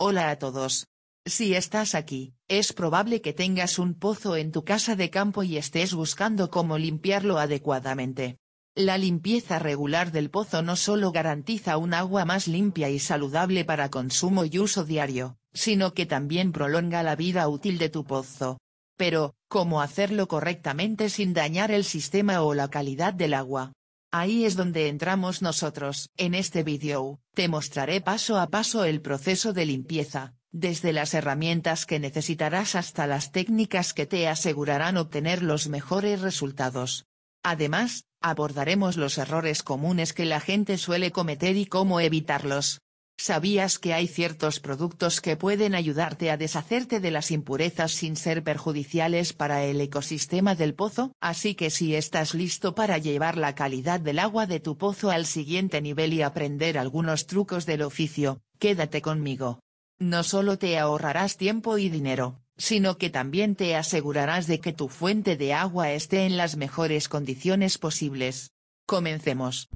Hola a todos. Si estás aquí, es probable que tengas un pozo en tu casa de campo y estés buscando cómo limpiarlo adecuadamente. La limpieza regular del pozo no solo garantiza un agua más limpia y saludable para consumo y uso diario, sino que también prolonga la vida útil de tu pozo. Pero, ¿cómo hacerlo correctamente sin dañar el sistema o la calidad del agua? Ahí es donde entramos nosotros. En este vídeo, te mostraré paso a paso el proceso de limpieza, desde las herramientas que necesitarás hasta las técnicas que te asegurarán obtener los mejores resultados. Además, abordaremos los errores comunes que la gente suele cometer y cómo evitarlos. ¿Sabías que hay ciertos productos que pueden ayudarte a deshacerte de las impurezas sin ser perjudiciales para el ecosistema del pozo? Así que si estás listo para llevar la calidad del agua de tu pozo al siguiente nivel y aprender algunos trucos del oficio, quédate conmigo. No solo te ahorrarás tiempo y dinero, sino que también te asegurarás de que tu fuente de agua esté en las mejores condiciones posibles. Comencemos.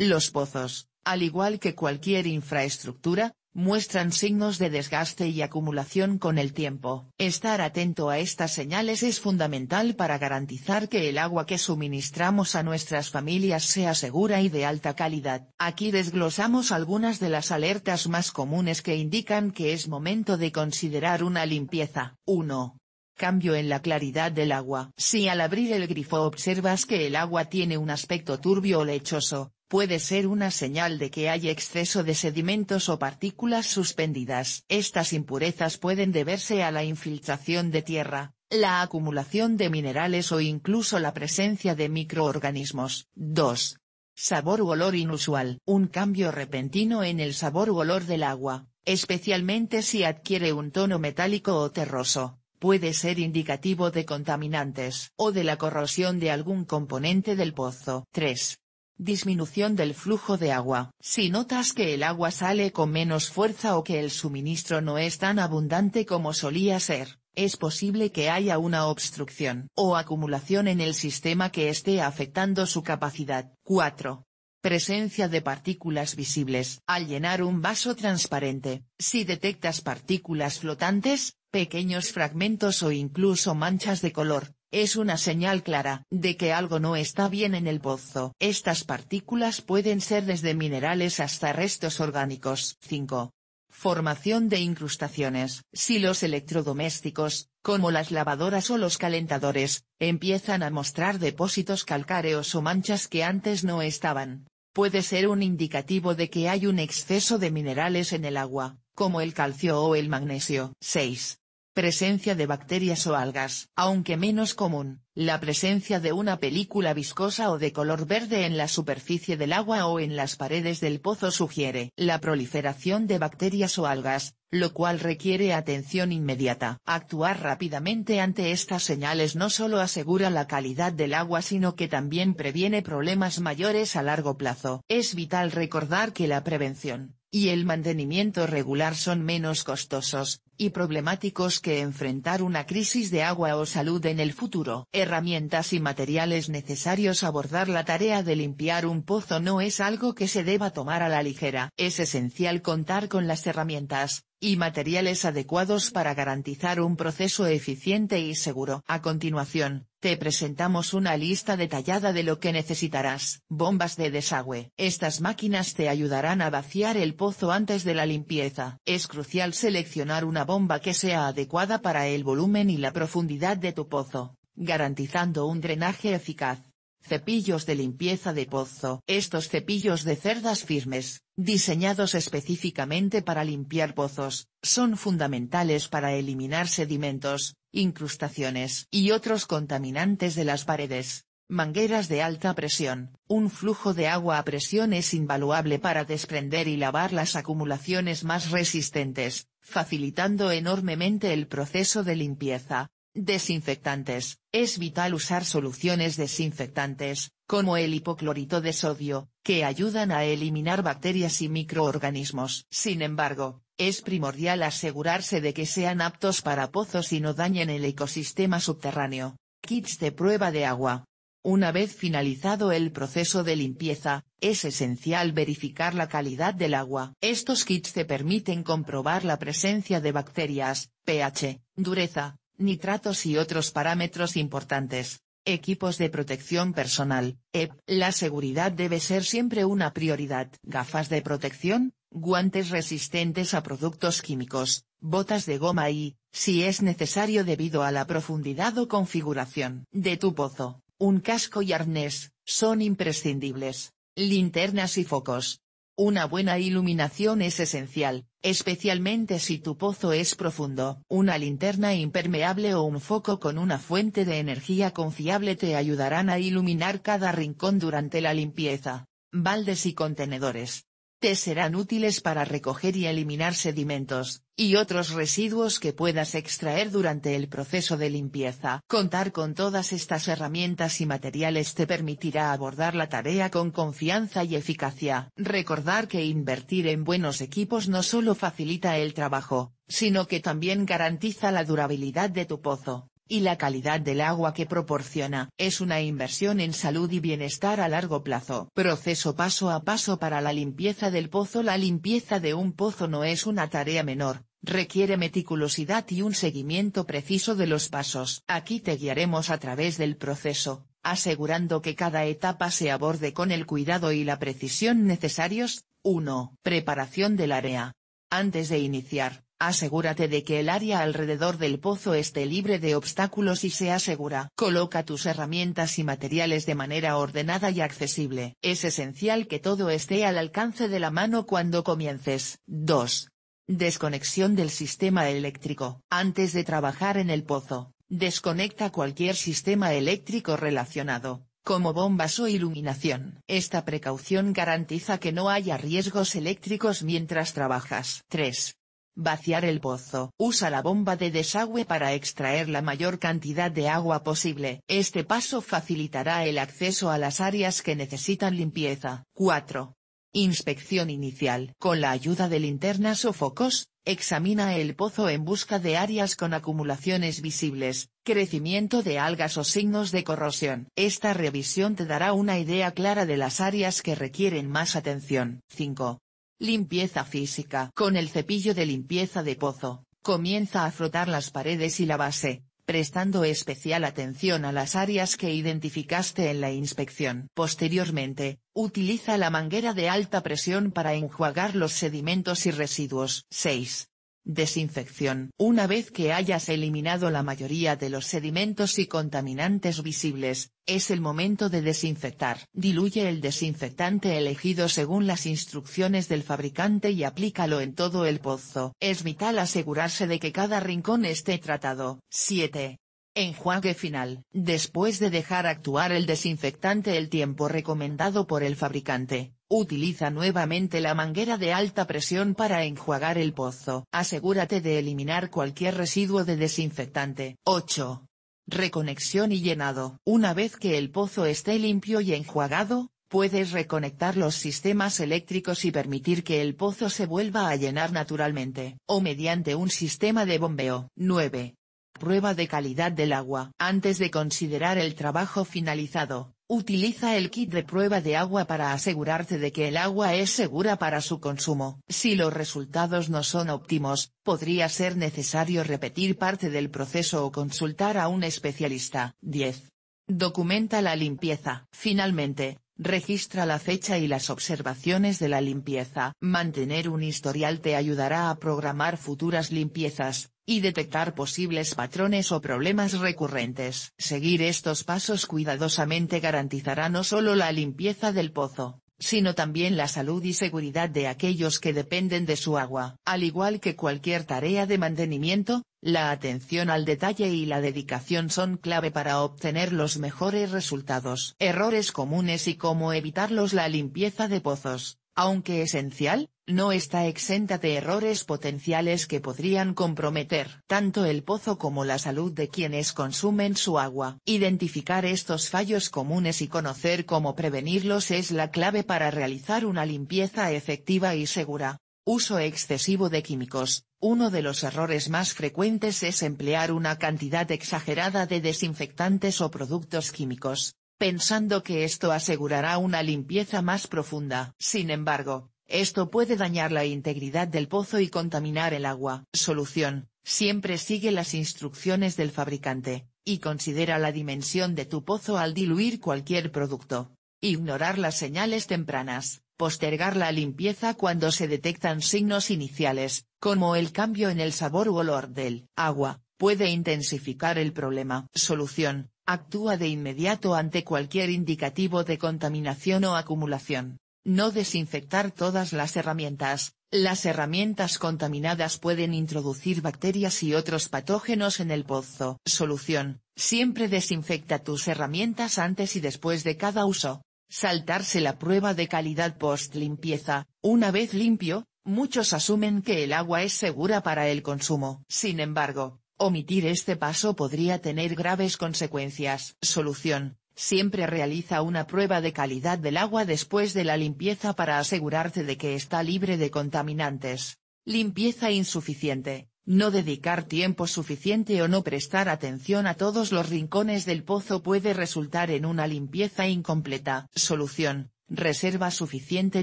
Los pozos, al igual que cualquier infraestructura, muestran signos de desgaste y acumulación con el tiempo. Estar atento a estas señales es fundamental para garantizar que el agua que suministramos a nuestras familias sea segura y de alta calidad. Aquí desglosamos algunas de las alertas más comunes que indican que es momento de considerar una limpieza. 1 cambio en la claridad del agua. Si al abrir el grifo observas que el agua tiene un aspecto turbio o lechoso, puede ser una señal de que hay exceso de sedimentos o partículas suspendidas. Estas impurezas pueden deberse a la infiltración de tierra, la acumulación de minerales o incluso la presencia de microorganismos. 2. Sabor u olor inusual. Un cambio repentino en el sabor u olor del agua, especialmente si adquiere un tono metálico o terroso, puede ser indicativo de contaminantes o de la corrosión de algún componente del pozo. 3. Disminución del flujo de agua. Si notas que el agua sale con menos fuerza o que el suministro no es tan abundante como solía ser, es posible que haya una obstrucción o acumulación en el sistema que esté afectando su capacidad. 4. Presencia de partículas visibles. Al llenar un vaso transparente, si detectas partículas flotantes, pequeños fragmentos o incluso manchas de color, es una señal clara de que algo no está bien en el pozo. Estas partículas pueden ser desde minerales hasta restos orgánicos. 5. Formación de incrustaciones. Si los electrodomésticos, como las lavadoras o los calentadores, empiezan a mostrar depósitos calcáreos o manchas que antes no estaban, puede ser un indicativo de que hay un exceso de minerales en el agua, como el calcio o el magnesio. 6 presencia de bacterias o algas. Aunque menos común, la presencia de una película viscosa o de color verde en la superficie del agua o en las paredes del pozo sugiere la proliferación de bacterias o algas, lo cual requiere atención inmediata. Actuar rápidamente ante estas señales no solo asegura la calidad del agua sino que también previene problemas mayores a largo plazo. Es vital recordar que la prevención y el mantenimiento regular son menos costosos, y problemáticos que enfrentar una crisis de agua o salud en el futuro. Herramientas y materiales necesarios Abordar la tarea de limpiar un pozo no es algo que se deba tomar a la ligera. Es esencial contar con las herramientas, y materiales adecuados para garantizar un proceso eficiente y seguro. A continuación, te presentamos una lista detallada de lo que necesitarás. Bombas de desagüe. Estas máquinas te ayudarán a vaciar el pozo antes de la limpieza. Es crucial seleccionar una bomba que sea adecuada para el volumen y la profundidad de tu pozo, garantizando un drenaje eficaz. Cepillos de limpieza de pozo. Estos cepillos de cerdas firmes, diseñados específicamente para limpiar pozos, son fundamentales para eliminar sedimentos, incrustaciones y otros contaminantes de las paredes. Mangueras de alta presión. Un flujo de agua a presión es invaluable para desprender y lavar las acumulaciones más resistentes, facilitando enormemente el proceso de limpieza. Desinfectantes. Es vital usar soluciones desinfectantes, como el hipoclorito de sodio, que ayudan a eliminar bacterias y microorganismos. Sin embargo, es primordial asegurarse de que sean aptos para pozos y no dañen el ecosistema subterráneo. Kits de prueba de agua. Una vez finalizado el proceso de limpieza, es esencial verificar la calidad del agua. Estos kits te permiten comprobar la presencia de bacterias, pH, dureza, nitratos y otros parámetros importantes. Equipos de protección personal, EP. La seguridad debe ser siempre una prioridad. Gafas de protección, guantes resistentes a productos químicos, botas de goma y, si es necesario debido a la profundidad o configuración de tu pozo, un casco y arnés, son imprescindibles. Linternas y focos, una buena iluminación es esencial, especialmente si tu pozo es profundo. Una linterna impermeable o un foco con una fuente de energía confiable te ayudarán a iluminar cada rincón durante la limpieza. Baldes y contenedores te serán útiles para recoger y eliminar sedimentos, y otros residuos que puedas extraer durante el proceso de limpieza. Contar con todas estas herramientas y materiales te permitirá abordar la tarea con confianza y eficacia. Recordar que invertir en buenos equipos no solo facilita el trabajo, sino que también garantiza la durabilidad de tu pozo y la calidad del agua que proporciona. Es una inversión en salud y bienestar a largo plazo. Proceso paso a paso para la limpieza del pozo La limpieza de un pozo no es una tarea menor, requiere meticulosidad y un seguimiento preciso de los pasos. Aquí te guiaremos a través del proceso, asegurando que cada etapa se aborde con el cuidado y la precisión necesarios. 1. Preparación del área. Antes de iniciar, Asegúrate de que el área alrededor del pozo esté libre de obstáculos y sea segura. Coloca tus herramientas y materiales de manera ordenada y accesible. Es esencial que todo esté al alcance de la mano cuando comiences. 2. Desconexión del sistema eléctrico. Antes de trabajar en el pozo, desconecta cualquier sistema eléctrico relacionado, como bombas o iluminación. Esta precaución garantiza que no haya riesgos eléctricos mientras trabajas. 3. Vaciar el pozo. Usa la bomba de desagüe para extraer la mayor cantidad de agua posible. Este paso facilitará el acceso a las áreas que necesitan limpieza. 4. Inspección inicial. Con la ayuda de linternas o focos, examina el pozo en busca de áreas con acumulaciones visibles, crecimiento de algas o signos de corrosión. Esta revisión te dará una idea clara de las áreas que requieren más atención. 5. Limpieza física. Con el cepillo de limpieza de pozo, comienza a frotar las paredes y la base, prestando especial atención a las áreas que identificaste en la inspección. Posteriormente, utiliza la manguera de alta presión para enjuagar los sedimentos y residuos. 6. Desinfección. Una vez que hayas eliminado la mayoría de los sedimentos y contaminantes visibles, es el momento de desinfectar. Diluye el desinfectante elegido según las instrucciones del fabricante y aplícalo en todo el pozo. Es vital asegurarse de que cada rincón esté tratado. 7. Enjuague final. Después de dejar actuar el desinfectante el tiempo recomendado por el fabricante, Utiliza nuevamente la manguera de alta presión para enjuagar el pozo. Asegúrate de eliminar cualquier residuo de desinfectante. 8. Reconexión y llenado. Una vez que el pozo esté limpio y enjuagado, puedes reconectar los sistemas eléctricos y permitir que el pozo se vuelva a llenar naturalmente, o mediante un sistema de bombeo. 9. Prueba de calidad del agua. Antes de considerar el trabajo finalizado, Utiliza el kit de prueba de agua para asegurarte de que el agua es segura para su consumo. Si los resultados no son óptimos, podría ser necesario repetir parte del proceso o consultar a un especialista. 10. Documenta la limpieza. Finalmente, registra la fecha y las observaciones de la limpieza. Mantener un historial te ayudará a programar futuras limpiezas, y detectar posibles patrones o problemas recurrentes. Seguir estos pasos cuidadosamente garantizará no solo la limpieza del pozo, sino también la salud y seguridad de aquellos que dependen de su agua. Al igual que cualquier tarea de mantenimiento, la atención al detalle y la dedicación son clave para obtener los mejores resultados. Errores comunes y cómo evitarlos La limpieza de pozos, aunque esencial, no está exenta de errores potenciales que podrían comprometer tanto el pozo como la salud de quienes consumen su agua. Identificar estos fallos comunes y conocer cómo prevenirlos es la clave para realizar una limpieza efectiva y segura. Uso excesivo de químicos. Uno de los errores más frecuentes es emplear una cantidad exagerada de desinfectantes o productos químicos, pensando que esto asegurará una limpieza más profunda. Sin embargo, esto puede dañar la integridad del pozo y contaminar el agua. Solución, siempre sigue las instrucciones del fabricante, y considera la dimensión de tu pozo al diluir cualquier producto. Ignorar las señales tempranas, postergar la limpieza cuando se detectan signos iniciales, como el cambio en el sabor u olor del agua, puede intensificar el problema. Solución, Actúa de inmediato ante cualquier indicativo de contaminación o acumulación. No desinfectar todas las herramientas. Las herramientas contaminadas pueden introducir bacterias y otros patógenos en el pozo. Solución. Siempre desinfecta tus herramientas antes y después de cada uso. Saltarse la prueba de calidad post limpieza. Una vez limpio, muchos asumen que el agua es segura para el consumo. Sin embargo, Omitir este paso podría tener graves consecuencias. Solución. Siempre realiza una prueba de calidad del agua después de la limpieza para asegurarte de que está libre de contaminantes. Limpieza insuficiente. No dedicar tiempo suficiente o no prestar atención a todos los rincones del pozo puede resultar en una limpieza incompleta. Solución. Reserva suficiente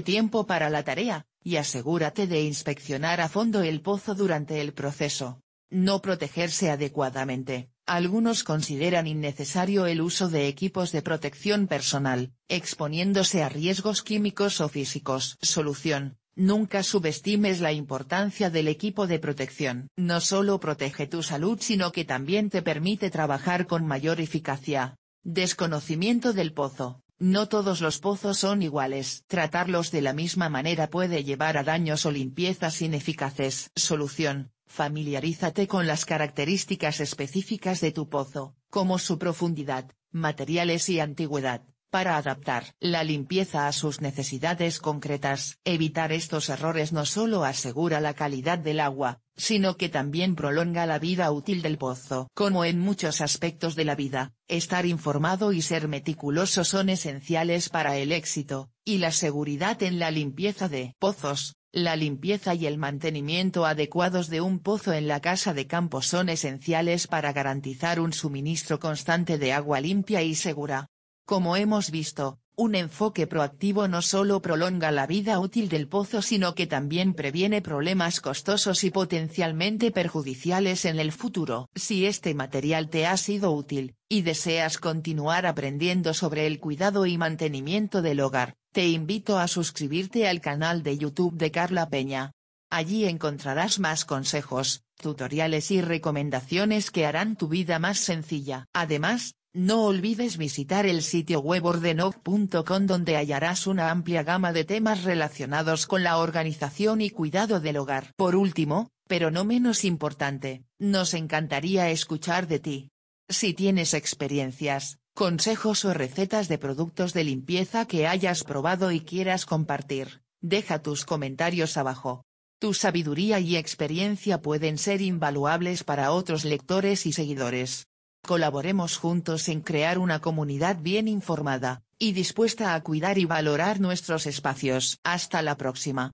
tiempo para la tarea, y asegúrate de inspeccionar a fondo el pozo durante el proceso. No protegerse adecuadamente. Algunos consideran innecesario el uso de equipos de protección personal, exponiéndose a riesgos químicos o físicos. Solución. Nunca subestimes la importancia del equipo de protección. No solo protege tu salud sino que también te permite trabajar con mayor eficacia. Desconocimiento del pozo. No todos los pozos son iguales. Tratarlos de la misma manera puede llevar a daños o limpiezas ineficaces. Solución. Familiarízate con las características específicas de tu pozo, como su profundidad, materiales y antigüedad, para adaptar la limpieza a sus necesidades concretas. Evitar estos errores no solo asegura la calidad del agua, sino que también prolonga la vida útil del pozo. Como en muchos aspectos de la vida, estar informado y ser meticuloso son esenciales para el éxito, y la seguridad en la limpieza de pozos. La limpieza y el mantenimiento adecuados de un pozo en la casa de campo son esenciales para garantizar un suministro constante de agua limpia y segura. Como hemos visto, un enfoque proactivo no solo prolonga la vida útil del pozo sino que también previene problemas costosos y potencialmente perjudiciales en el futuro. Si este material te ha sido útil, y deseas continuar aprendiendo sobre el cuidado y mantenimiento del hogar, te invito a suscribirte al canal de YouTube de Carla Peña. Allí encontrarás más consejos, tutoriales y recomendaciones que harán tu vida más sencilla. Además, no olvides visitar el sitio web ordenov.com donde hallarás una amplia gama de temas relacionados con la organización y cuidado del hogar. Por último, pero no menos importante, nos encantaría escuchar de ti. Si tienes experiencias, consejos o recetas de productos de limpieza que hayas probado y quieras compartir, deja tus comentarios abajo. Tu sabiduría y experiencia pueden ser invaluables para otros lectores y seguidores. Colaboremos juntos en crear una comunidad bien informada, y dispuesta a cuidar y valorar nuestros espacios. Hasta la próxima.